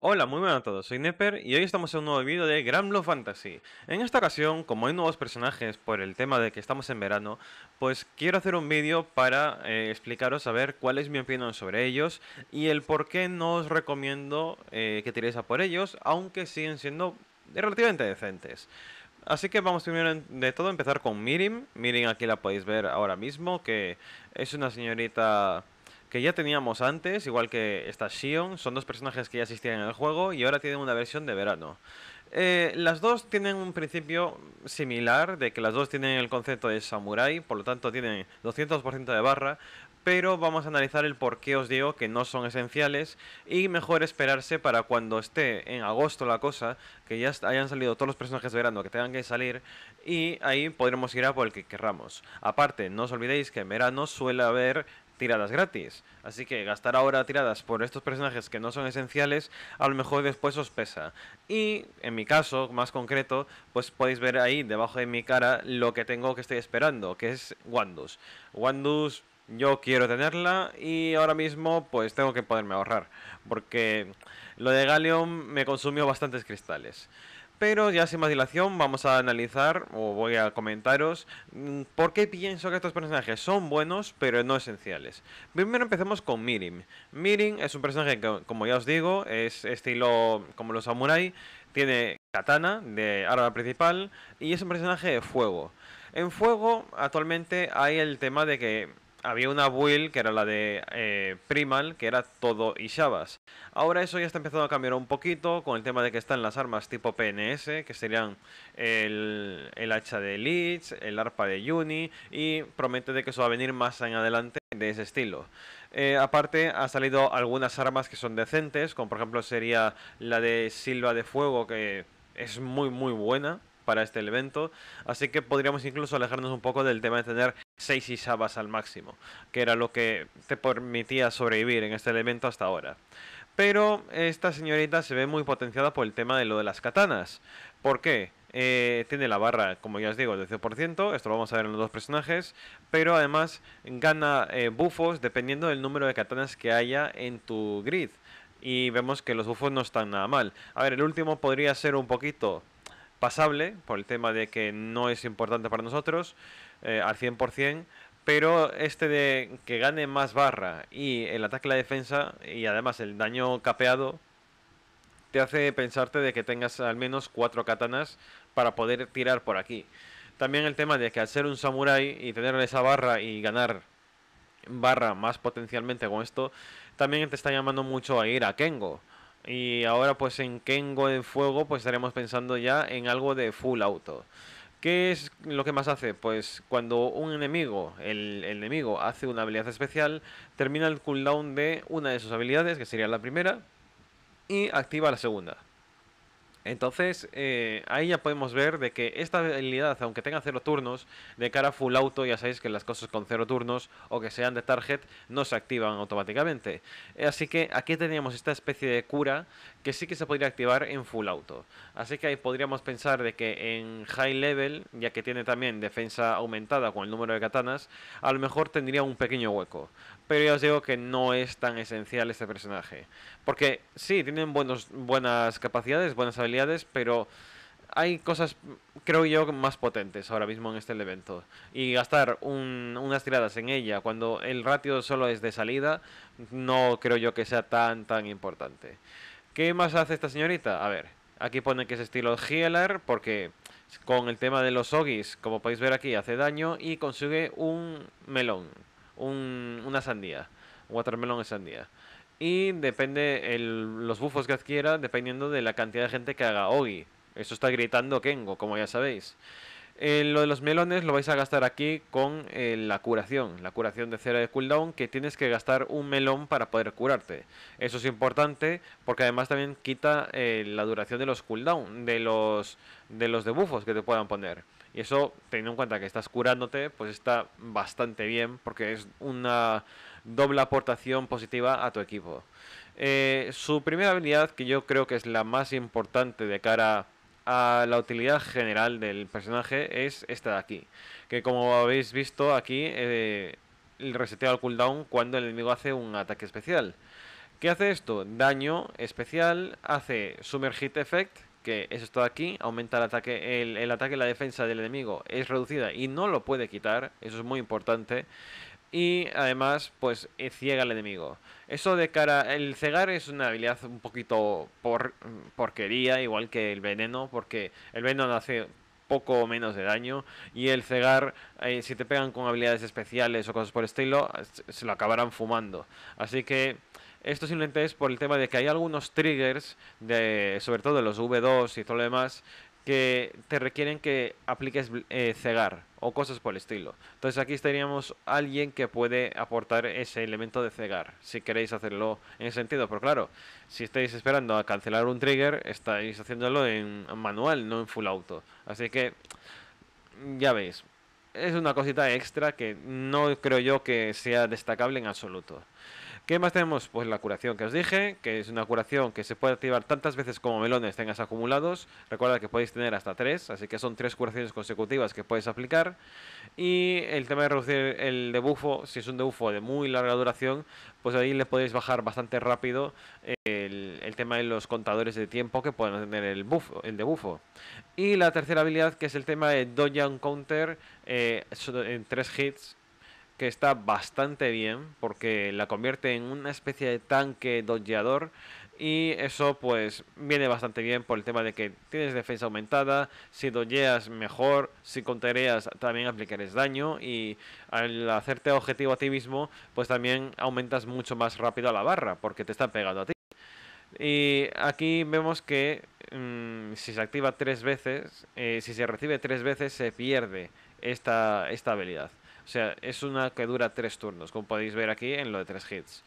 Hola, muy buenas a todos, soy Neper y hoy estamos en un nuevo vídeo de Grand Fantasy. En esta ocasión, como hay nuevos personajes por el tema de que estamos en verano, pues quiero hacer un vídeo para eh, explicaros a ver cuál es mi opinión sobre ellos y el por qué no os recomiendo eh, que tiréis a por ellos, aunque siguen siendo relativamente decentes. Así que vamos primero de todo a empezar con Mirim. Mirim aquí la podéis ver ahora mismo, que es una señorita que ya teníamos antes, igual que esta Xion son dos personajes que ya existían en el juego y ahora tienen una versión de verano. Eh, las dos tienen un principio similar, de que las dos tienen el concepto de samurai, por lo tanto tienen 200% de barra, pero vamos a analizar el por qué os digo que no son esenciales y mejor esperarse para cuando esté en agosto la cosa, que ya hayan salido todos los personajes de verano que tengan que salir y ahí podremos ir a por el que querramos. Aparte, no os olvidéis que en verano suele haber tiradas gratis. Así que gastar ahora tiradas por estos personajes que no son esenciales, a lo mejor después os pesa. Y en mi caso, más concreto, pues podéis ver ahí debajo de mi cara lo que tengo que estoy esperando, que es Wandus. Wandus yo quiero tenerla y ahora mismo pues tengo que poderme ahorrar, porque lo de Galleon me consumió bastantes cristales. Pero ya sin más dilación vamos a analizar o voy a comentaros mm, por qué pienso que estos personajes son buenos pero no esenciales. Primero empecemos con Mirim. Mirim es un personaje que como ya os digo es estilo como los samurai, tiene katana de arma principal y es un personaje de fuego. En fuego actualmente hay el tema de que había una build que era la de eh, Primal, que era todo y Ahora eso ya está empezando a cambiar un poquito con el tema de que están las armas tipo PNS, que serían el, el hacha de Leech, el arpa de Juni, y promete de que eso va a venir más en adelante de ese estilo. Eh, aparte, ha salido algunas armas que son decentes, como por ejemplo sería la de Silva de Fuego, que es muy muy buena para este evento, así que podríamos incluso alejarnos un poco del tema de tener 6 Isabas al máximo, que era lo que te permitía sobrevivir en este evento hasta ahora. Pero esta señorita se ve muy potenciada por el tema de lo de las katanas. ¿Por qué? Eh, tiene la barra, como ya os digo, del 100%, esto lo vamos a ver en los dos personajes, pero además gana eh, bufos dependiendo del número de katanas que haya en tu grid. Y vemos que los bufos no están nada mal. A ver, el último podría ser un poquito pasable por el tema de que no es importante para nosotros eh, al 100%, pero este de que gane más barra y el ataque a la defensa y además el daño capeado te hace pensarte de que tengas al menos cuatro katanas para poder tirar por aquí. También el tema de que al ser un samurai y tener esa barra y ganar barra más potencialmente con esto, también te está llamando mucho a ir a Kengo. Y ahora pues en Kengo en Fuego pues estaremos pensando ya en algo de full auto. ¿Qué es lo que más hace? Pues cuando un enemigo, el, el enemigo hace una habilidad especial, termina el cooldown de una de sus habilidades, que sería la primera, y activa la segunda. Entonces, eh, ahí ya podemos ver de que esta habilidad, aunque tenga cero turnos, de cara a full auto, ya sabéis que las cosas con cero turnos o que sean de target no se activan automáticamente. Eh, así que aquí teníamos esta especie de cura que sí que se podría activar en full auto. Así que ahí podríamos pensar de que en high level, ya que tiene también defensa aumentada con el número de katanas, a lo mejor tendría un pequeño hueco. Pero ya os digo que no es tan esencial este personaje. Porque sí, tienen buenos, buenas capacidades, buenas habilidades pero hay cosas, creo yo, más potentes ahora mismo en este evento. Y gastar unas tiradas en ella cuando el ratio solo es de salida, no creo yo que sea tan, tan importante. ¿Qué más hace esta señorita? A ver, aquí pone que es estilo Healer, porque con el tema de los Ogis, como podéis ver aquí, hace daño y consigue un melón, un, una sandía. Watermelon es sandía. Y depende el, los bufos que adquiera, dependiendo de la cantidad de gente que haga Ogi. Eso está gritando Kengo, como ya sabéis. Eh, lo de los melones lo vais a gastar aquí con eh, la curación, la curación de cera de cooldown, que tienes que gastar un melón para poder curarte. Eso es importante porque además también quita eh, la duración de los cooldown, de los, de los debufos que te puedan poner. Y eso, teniendo en cuenta que estás curándote, pues está bastante bien porque es una doble aportación positiva a tu equipo. Eh, su primera habilidad, que yo creo que es la más importante de cara a la utilidad general del personaje, es esta de aquí. Que como habéis visto aquí, eh, el al cooldown cuando el enemigo hace un ataque especial. ¿Qué hace esto? Daño especial, hace hit Effect, que es esto de aquí, aumenta el ataque, el ataque y la defensa del enemigo es reducida y no lo puede quitar, eso es muy importante y además pues eh, ciega al enemigo. Eso de cara, el cegar es una habilidad un poquito mm, porquería, igual que el veneno, porque el veneno hace poco o menos de daño y el cegar, eh, si te pegan con habilidades especiales o cosas por el estilo, se lo acabarán fumando. Así que esto simplemente es por el tema de que hay algunos triggers, de, sobre todo de los V2 y todo lo demás, que te requieren que apliques eh, cegar o cosas por el estilo. Entonces aquí estaríamos alguien que puede aportar ese elemento de cegar, si queréis hacerlo en ese sentido. Pero claro, si estáis esperando a cancelar un trigger, estáis haciéndolo en manual, no en full auto. Así que, ya veis, es una cosita extra que no creo yo que sea destacable en absoluto. ¿Qué más tenemos? Pues la curación que os dije, que es una curación que se puede activar tantas veces como melones tengas acumulados. Recuerda que podéis tener hasta tres, así que son tres curaciones consecutivas que podéis aplicar. Y el tema de reducir el debufo, si es un debufo de muy larga duración, pues ahí le podéis bajar bastante rápido el, tema de los contadores de tiempo que puedan tener el, debuffo. el debufo. Y la tercera habilidad, que es el tema de Dojan Counter, eh, en tres hits que está bastante bien porque la convierte en una especie de tanque dolleador. y eso pues viene bastante bien por el tema de que tienes defensa aumentada, si doyeas mejor, si contereas también aplicarás daño y al hacerte objetivo a ti mismo pues también aumentas mucho más rápido a la barra porque te está pegando a ti. Y aquí vemos que mm, si se activa tres veces, eh, si se recibe tres veces se pierde esta, esta habilidad. O sea, es una que dura tres turnos, como podéis ver aquí en lo de tres hits.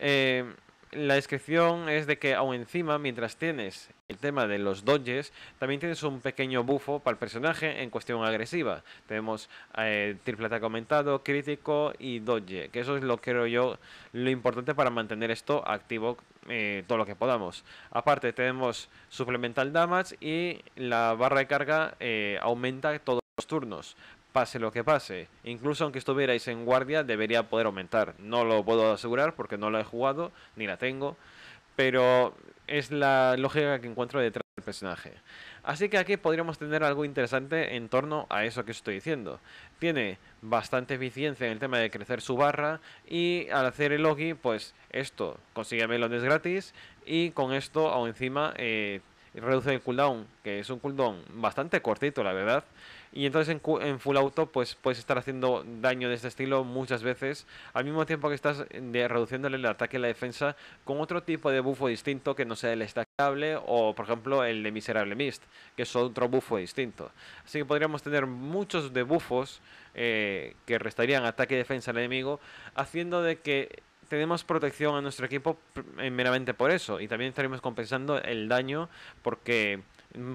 Eh, la descripción es de que aún encima, mientras tienes el tema de los dodges, también tienes un pequeño bufo para el personaje en cuestión agresiva. Tenemos eh, triple ataque aumentado, crítico y dodge, que eso es lo que creo yo lo importante para mantener esto activo eh, todo lo que podamos. Aparte tenemos suplemental damage y la barra de carga aumenta todos los turnos, pase lo que pase. Incluso aunque estuvierais en guardia, debería poder aumentar. No lo puedo asegurar porque no lo he jugado, ni la tengo. Pero es la lógica que encuentro detrás del personaje. Así que aquí podríamos tener algo interesante en torno a eso que estoy diciendo. Tiene bastante eficiencia en el tema de crecer su barra y al hacer el logi, pues esto consigue melones gratis y con esto aún encima eh, reduce el cooldown, que es un cooldown bastante cortito la verdad, y entonces en, full auto pues puedes estar haciendo daño de este estilo muchas veces, al mismo tiempo que estás eh, reduciéndole el ataque y la defensa con otro tipo de buffo distinto que no sea el estacable o por ejemplo el de miserable mist, que es otro buffo distinto. Así que podríamos tener muchos debuffos eh, que restarían ataque y defensa al enemigo, haciendo de que tenemos protección a nuestro equipo eh, meramente por eso. Y también estaremos compensando el daño porque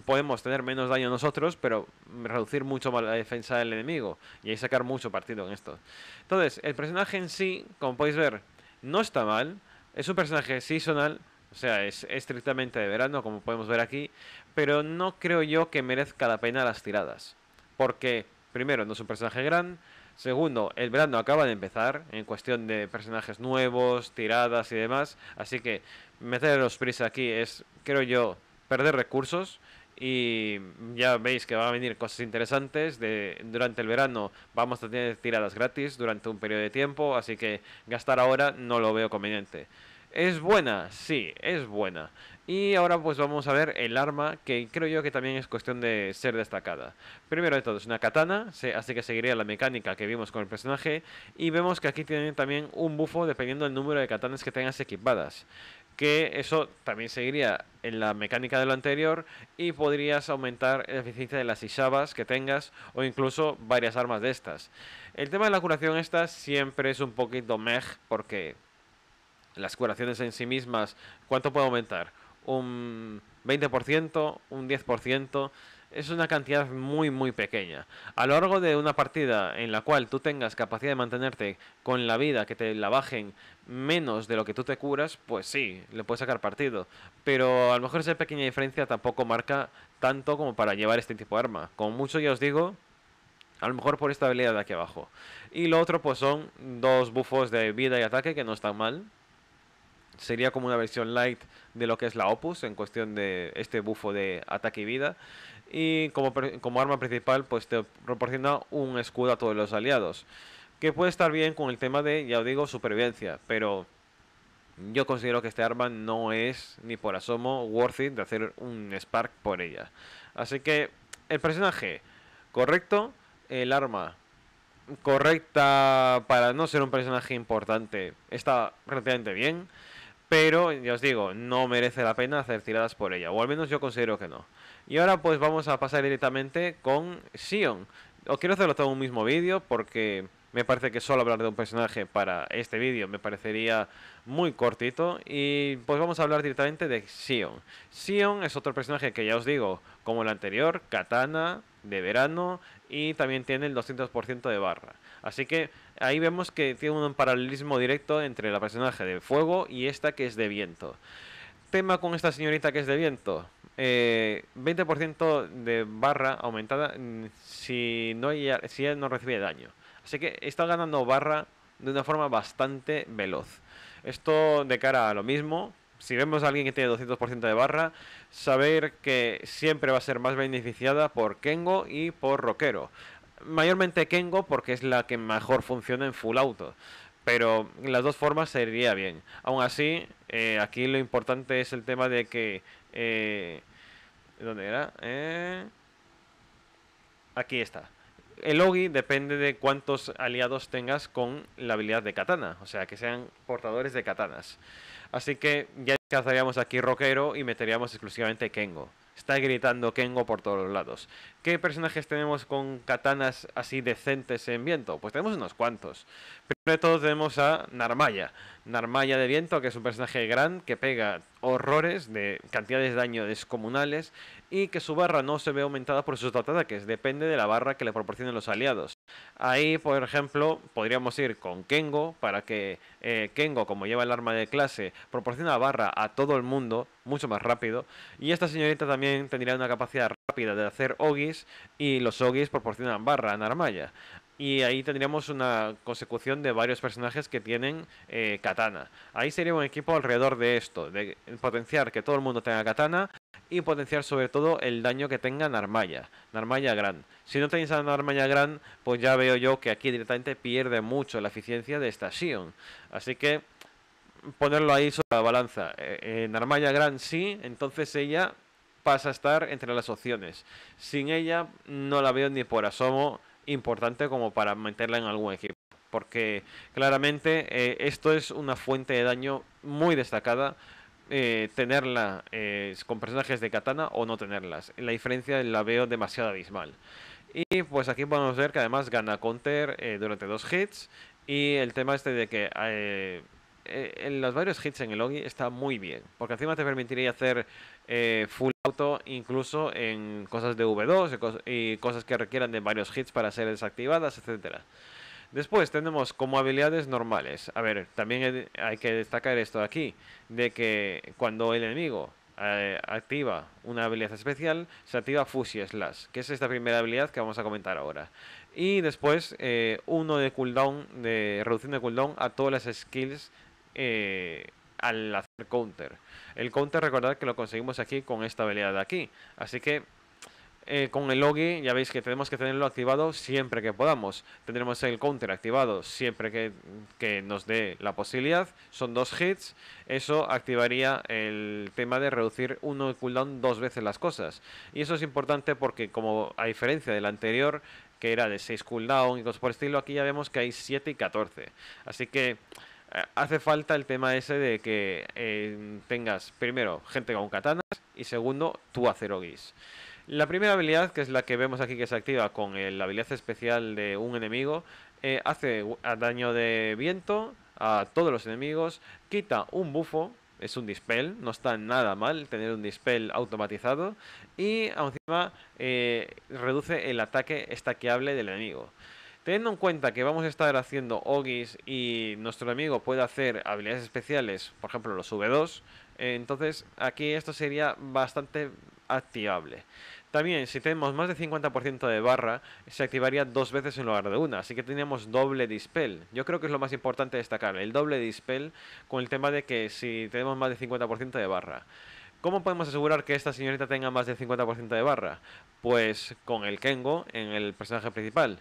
podemos tener menos daño nosotros, pero reducir mucho más la defensa del enemigo. Y ahí sacar mucho partido en esto. Entonces, el personaje en sí, como podéis ver, no está mal. Es un personaje seasonal, o sea, es estrictamente de verano, como podemos ver aquí. Pero no creo yo que merezca la pena las tiradas. Porque, primero, no es un personaje gran. Segundo, el verano acaba de empezar en cuestión de personajes nuevos, tiradas y demás. Así que meter los prisa aquí es, creo yo, perder recursos y ya veis que van a venir cosas interesantes durante el verano vamos a tener tiradas gratis durante un periodo de tiempo así que gastar ahora no lo veo conveniente es buena sí es buena y ahora pues vamos a ver el arma que creo yo que también es cuestión de ser destacada primero de todo es una katana así que seguiría la mecánica que vimos con el personaje y vemos que aquí tiene también un bufo dependiendo del número de katanas que tengas equipadas que eso también seguiría en la mecánica de lo anterior y podrías aumentar la eficiencia de las ishabas que tengas o incluso varias armas de estas. El tema de la curación esta siempre es un poquito meh porque las curaciones en sí mismas, ¿cuánto puede aumentar? ¿Un 20%? ¿Un 10%? es una cantidad muy muy pequeña. A lo largo de una partida en la cual tú tengas capacidad de mantenerte con la vida, que te la bajen menos de lo que tú te curas, pues sí, le puedes sacar partido. Pero a lo mejor esa pequeña diferencia tampoco marca tanto como para llevar este tipo de arma. Como mucho ya os digo, a lo mejor por esta habilidad de aquí abajo. Y lo otro pues son dos bufos de vida y ataque que no están mal sería como una versión light de lo que es la Opus en cuestión de este bufo de ataque y vida. Y como, como arma principal, pues te proporciona un escudo a todos los aliados. Que puede estar bien con el tema de, ya os digo, supervivencia, pero yo considero que este arma no es ni por asomo worth it de hacer un Spark por ella. Así que el personaje correcto, el arma correcta para no ser un personaje importante está relativamente bien pero ya os digo, no merece la pena hacer tiradas por ella, o al menos yo considero que no. Y ahora pues vamos a pasar directamente con Sion. Os quiero hacerlo todo en un mismo vídeo porque me parece que solo hablar de un personaje para este vídeo me parecería muy cortito y pues vamos a hablar directamente de Sion. Sion es otro personaje que ya os digo, como el anterior, katana de verano y también tiene el 200% de barra. Así que ahí vemos que tiene un paralelismo directo entre la personaje de fuego y esta que es de viento. Tema con esta señorita que es de viento. 20% eh, de barra aumentada mm, si no si no recibe daño. Así que está ganando barra de una forma bastante veloz. Esto de cara a lo mismo, si vemos a alguien que tiene 200% de barra, saber que siempre va a ser más beneficiada por Kengo y por Rockero mayormente Kengo porque es la que mejor funciona en full auto. Pero las dos formas sería bien. Aún así, eh, aquí lo importante es el tema de que... Eh, ¿Dónde era? Eh, aquí está. El Ogi depende de cuántos aliados tengas con la habilidad de katana. O sea, que sean portadores de katanas. Así que ya cazaríamos aquí rockero y meteríamos exclusivamente Kengo está gritando Kengo por todos los lados. ¿Qué personajes tenemos con katanas así decentes en viento? Pues tenemos unos cuantos. Primero de todo tenemos a Narmaya. Narmaya de viento, que es un personaje grande que pega horrores de cantidades de daño descomunales y que su barra no se ve aumentada por sus ataques, depende de la barra que le proporcionen los aliados. Ahí, por ejemplo, podríamos ir con Kengo para que eh, Kengo, como lleva el arma de clase, proporciona barra a todo el mundo mucho más rápido. Y esta señorita también tendría una capacidad rápida de hacer ogis y los ogis proporcionan barra en Armaya. Y ahí tendríamos una consecución de varios personajes que tienen eh, katana. Ahí sería un equipo alrededor de esto, de potenciar que todo el mundo tenga katana y potenciar sobre todo el daño que tenga Narmaya, Narmaya Gran. Si no tenéis a Narmaya Gran, pues ya veo yo que aquí directamente pierde mucho la eficiencia de esta Sion. Así que ponerlo ahí sobre la balanza. Eh, eh, Narmaya Gran sí, entonces ella pasa a estar entre las opciones. Sin ella no la veo ni por asomo importante como para meterla en algún equipo. Porque claramente eh, esto es una fuente de daño muy destacada eh, tenerla eh, con personajes de katana o no tenerlas. La diferencia la veo demasiado abismal. Y pues aquí podemos ver que además gana counter eh, durante dos hits. Y el tema este de que en los varios hits en el Ogi está muy bien. Porque encima te permitiría hacer full auto incluso en cosas de V2 y, cosas que requieran de varios hits para ser desactivadas, etcétera. Después tenemos como habilidades normales. A ver, también hay que destacar esto de aquí, de que cuando el enemigo eh, activa una habilidad especial, se activa Fusi Slash, que es esta primera habilidad que vamos a comentar ahora. Y después eh, uno de cooldown, de reducción de cooldown a todas las skills eh, al hacer counter. El counter recordad que lo conseguimos aquí con esta habilidad de aquí. Así que eh, con el logi, ya veis que tenemos que tenerlo activado siempre que podamos. Tendremos el counter activado siempre que, nos dé la posibilidad. Son dos hits. Eso activaría el tema de reducir uno cooldown dos veces las cosas. Y eso es importante porque, como a diferencia del anterior, que era de 6 cooldown y cosas por estilo, aquí ya vemos que hay 7 y 14. Así que eh, hace falta el tema ese de que eh, tengas primero gente con katanas y segundo tú hacer ogis. La primera habilidad, que es la que vemos aquí que se activa con la habilidad especial de un enemigo, eh, hace daño de viento a todos los enemigos, quita un bufo, es un dispel, no está nada mal tener un dispel automatizado, y encima eh, reduce el ataque estaqueable del enemigo. Teniendo en cuenta que vamos a estar haciendo Ogis y nuestro enemigo puede hacer habilidades especiales, por ejemplo los V2, eh, entonces aquí esto sería bastante activable. También, si tenemos más de 50% de barra, se activaría dos veces en lugar de una, así que teníamos doble dispel. Yo creo que es lo más importante destacar, el doble dispel con el tema de que si tenemos más de 50% de barra. ¿Cómo podemos asegurar que esta señorita tenga más de 50% de barra? Pues con el Kengo en el personaje principal.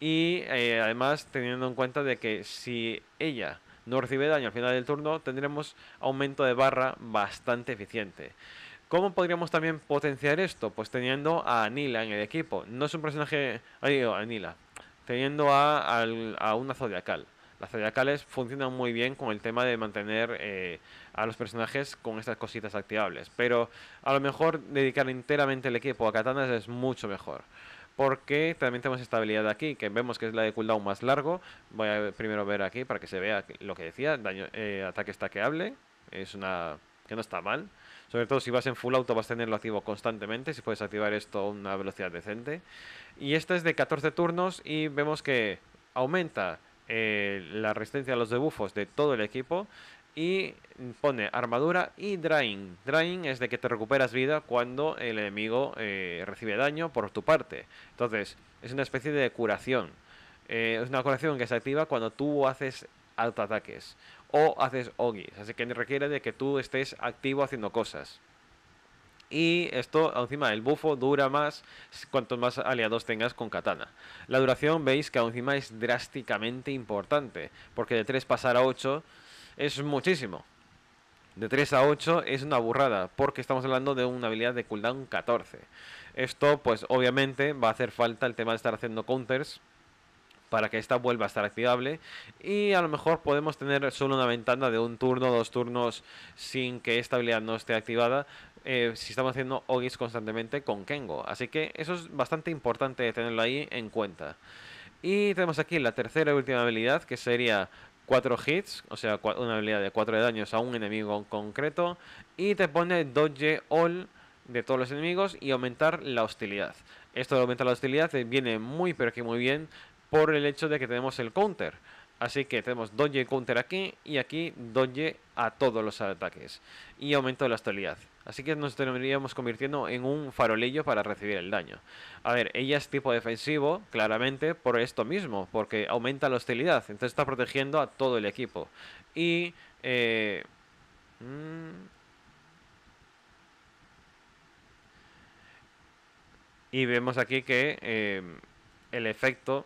Y eh, además teniendo en cuenta de que si ella no recibe daño al final del turno, tendremos aumento de barra bastante eficiente. ¿Cómo podríamos también potenciar esto? Pues teniendo a Anila en el equipo. No es un personaje. Ah, digo, Anila. Teniendo a, una Zodiacal. Las Zodiacales funcionan muy bien con el tema de mantener eh, a los personajes con estas cositas activables. Pero a lo mejor dedicar enteramente el equipo a katanas es mucho mejor porque también tenemos esta habilidad aquí, que vemos que es la de cooldown más largo. Voy a primero ver aquí para que se vea lo que decía, daño, eh, ataque estaqueable es una que no está mal. Sobre todo si vas en full auto vas a tenerlo activo constantemente, si puedes activar esto a una velocidad decente. Y este es de 14 turnos y vemos que aumenta eh, la resistencia a los debufos de todo el equipo y pone armadura y Drain Drain es de que te recuperas vida cuando el enemigo eh, recibe daño por tu parte. Entonces, es una especie de curación. Eh, es una curación que se activa cuando tú haces autoataques o haces OGIs, así que requiere de que tú estés activo haciendo cosas. Y esto, encima, el bufo dura más cuantos más aliados tengas con katana. La duración, veis que encima es drásticamente importante, porque de 3 pasar a 8 es muchísimo. De 3 a 8 es una burrada, porque estamos hablando de una habilidad de cooldown 14. Esto, pues obviamente, va a hacer falta el tema de estar haciendo counters para que esta vuelva a estar activable y a lo mejor podemos tener solo una ventana de un turno, dos turnos sin que esta habilidad no esté activada eh, si estamos haciendo Ogis constantemente con Kengo. Así que eso es bastante importante tenerlo ahí en cuenta. Y tenemos aquí la tercera y última habilidad que sería 4 hits, o sea, una habilidad de 4 de daños a un enemigo concreto. Y te pone Dodge All de todos los enemigos y aumentar la hostilidad. Esto de aumentar la hostilidad eh, viene muy pero que muy bien por el hecho de que tenemos el counter. Así que tenemos Dodge Counter aquí y aquí Dodge a todos los ataques. Y aumento de la hostilidad. Así que nos estaríamos convirtiendo en un farolillo para recibir el daño. A ver, ella es tipo defensivo, claramente, por esto mismo. Porque aumenta la hostilidad. Entonces está protegiendo a todo el equipo. Y... Eh, mm. y vemos aquí que eh, el efecto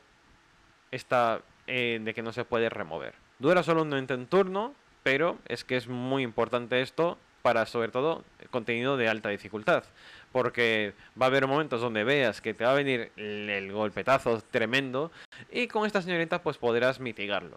esta eh, de que no se puede remover. Dura solo un en turno, pero es que es muy importante esto para sobre todo contenido de alta dificultad. Porque va a haber momentos donde veas que te va a venir el golpetazo tremendo y con esta señorita pues podrás mitigarlo.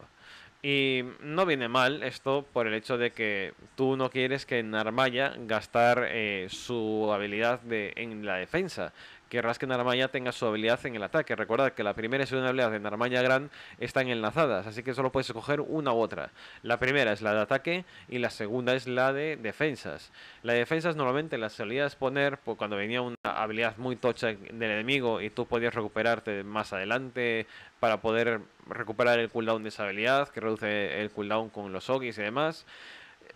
Y no viene mal esto por el hecho de que tú no quieres que Narmaya gastar eh, su habilidad de, en la defensa que Narmaya tenga su habilidad en el ataque. Recordad que la primera y segunda habilidad de Narmaya Gran están enlazadas, así que solo puedes escoger una u otra. La primera es la de ataque y la segunda es la de defensas. La de defensas normalmente la solías poner cuando venía una habilidad muy tocha del enemigo y tú podías recuperarte más adelante para poder recuperar el cooldown de esa habilidad, que reduce el cooldown con los ogis y demás.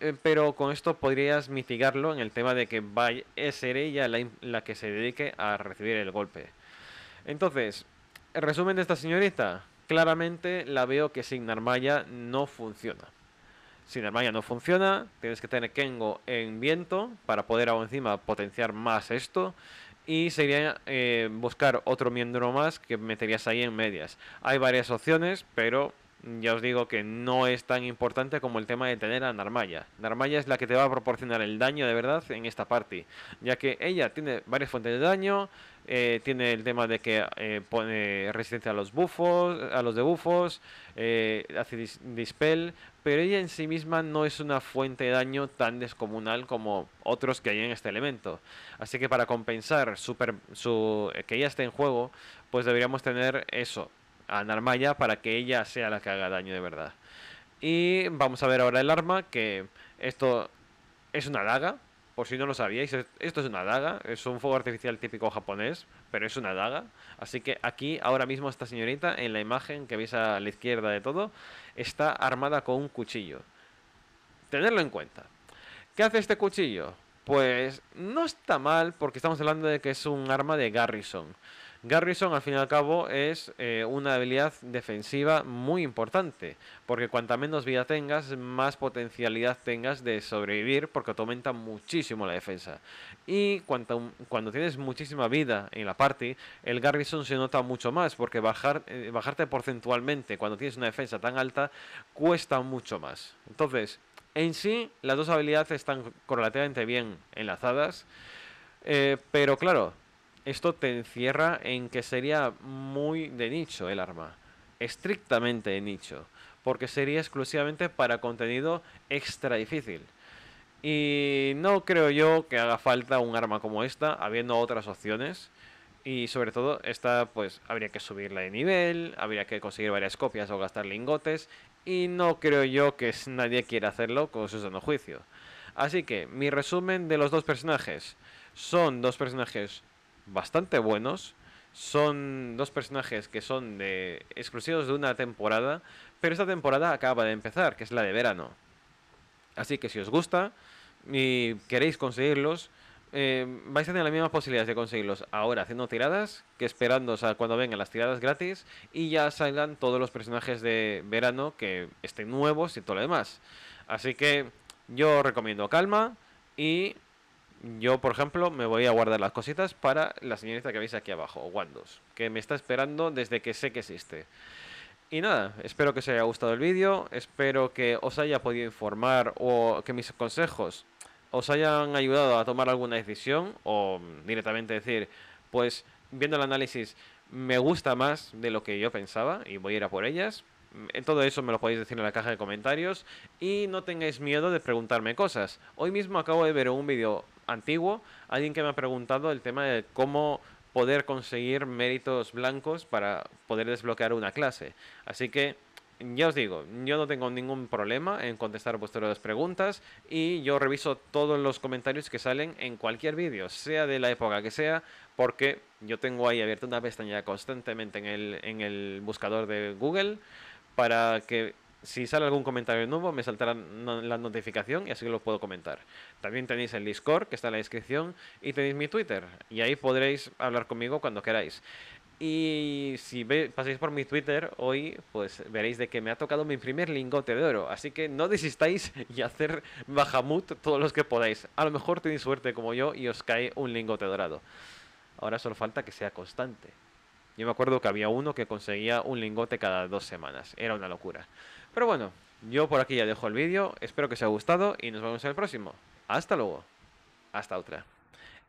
Eh, pero con esto podrías mitigarlo en el tema de que vaya a ser ella la, que se dedique a recibir el golpe. Entonces, el resumen de esta señorita, claramente la veo que sin armaya no funciona. Sin armaya no funciona, tienes que tener Kengo en viento para poder aún encima potenciar más esto. Y sería eh, buscar otro miembro más que meterías ahí en medias. Hay varias opciones, pero ya os digo que no es tan importante como el tema de tener a Narmaya. Narmaya es la que te va a proporcionar el daño de verdad en esta party, ya que ella tiene varias fuentes de daño, eh, tiene el tema de que eh, pone resistencia a los bufos, a los debufos, eh, hace dispel, pero ella en sí misma no es una fuente de daño tan descomunal como otros que hay en este elemento. Así que para compensar que ella esté en juego, pues deberíamos tener eso, a Narmaya para que ella sea la que haga daño de verdad. Y vamos a ver ahora el arma, que esto es una daga, por si no lo sabíais, esto es una daga, es un fuego artificial típico japonés, pero es una daga. Así que aquí, ahora mismo, esta señorita, en la imagen que veis a la izquierda de todo, está armada con un cuchillo. Tenerlo en cuenta. ¿Qué hace este cuchillo? Pues no está mal, porque estamos hablando de que es un arma de Garrison. Garrison, al fin y al cabo, es eh, una habilidad defensiva muy importante, porque cuanta menos vida tengas, más potencialidad tengas de sobrevivir, porque aumenta muchísimo la defensa. Y cuanto, cuando tienes muchísima vida en la party, el Garrison se nota mucho más, porque eh, bajarte porcentualmente cuando tienes una defensa tan alta cuesta mucho más. Entonces, en sí, las dos habilidades están correlativamente bien enlazadas, eh, pero claro, esto te encierra en que sería muy de nicho el arma, estrictamente de nicho, porque sería exclusivamente para contenido extra difícil. Y no creo yo que haga falta un arma como esta, habiendo otras opciones. Y sobre todo, esta pues habría que subirla de nivel, habría que conseguir varias copias o gastar lingotes. Y no creo yo que nadie quiera hacerlo con su sano juicio. Así que, mi resumen de los dos personajes. Son dos personajes bastante buenos. Son dos personajes que son de, exclusivos de una temporada, pero esta temporada acaba de empezar, que es la de verano. Así que si os gusta y queréis conseguirlos, eh, vais a tener las mismas posibilidades de conseguirlos ahora haciendo tiradas que esperando a cuando vengan las tiradas gratis y ya salgan todos los personajes de verano que estén nuevos y todo lo demás. Así que yo recomiendo calma y yo, por ejemplo, me voy a guardar las cositas para la señorita que veis aquí abajo, Wandos, que me está esperando desde que sé que existe. Y nada, espero que os haya gustado el vídeo, espero que os haya podido informar o que mis consejos os hayan ayudado a tomar alguna decisión o directamente decir, pues viendo el análisis me gusta más de lo que yo pensaba y voy a ir a por ellas. Mm, todo eso me lo podéis decir en la caja de comentarios y no tengáis miedo de preguntarme cosas. Hoy mismo acabo de ver un vídeo antiguo, alguien que me ha preguntado el tema de cómo poder conseguir méritos blancos para poder desbloquear una clase. Así que ya os digo, yo no tengo ningún problema en contestar vuestras preguntas y yo reviso todos los comentarios que salen en cualquier vídeo, sea de la época que sea, porque yo tengo ahí abierta una pestaña constantemente en el, en el buscador de Google para que si sale algún comentario nuevo, me saltará la notificación y así lo puedo comentar. También tenéis el Discord, que está en la descripción, y tenéis mi Twitter, y ahí podréis hablar conmigo cuando queráis. Y si pasáis por mi Twitter hoy, pues veréis de que me ha tocado mi primer lingote de oro. Así que no desistáis y hacer bajamut todos los que podáis. A lo mejor tenéis suerte como yo y os cae un lingote dorado. Ahora solo falta que sea constante. Yo me acuerdo que había uno que conseguía un lingote cada dos semanas. Era una locura. Pero bueno, yo por aquí ya dejo el vídeo, espero que os haya gustado y nos vemos en el próximo. Hasta luego. Hasta otra.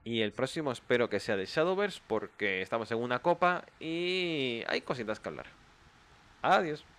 Y el próximo espero que sea de Shadowverse porque estamos en una copa y hay cositas que hablar. Adiós.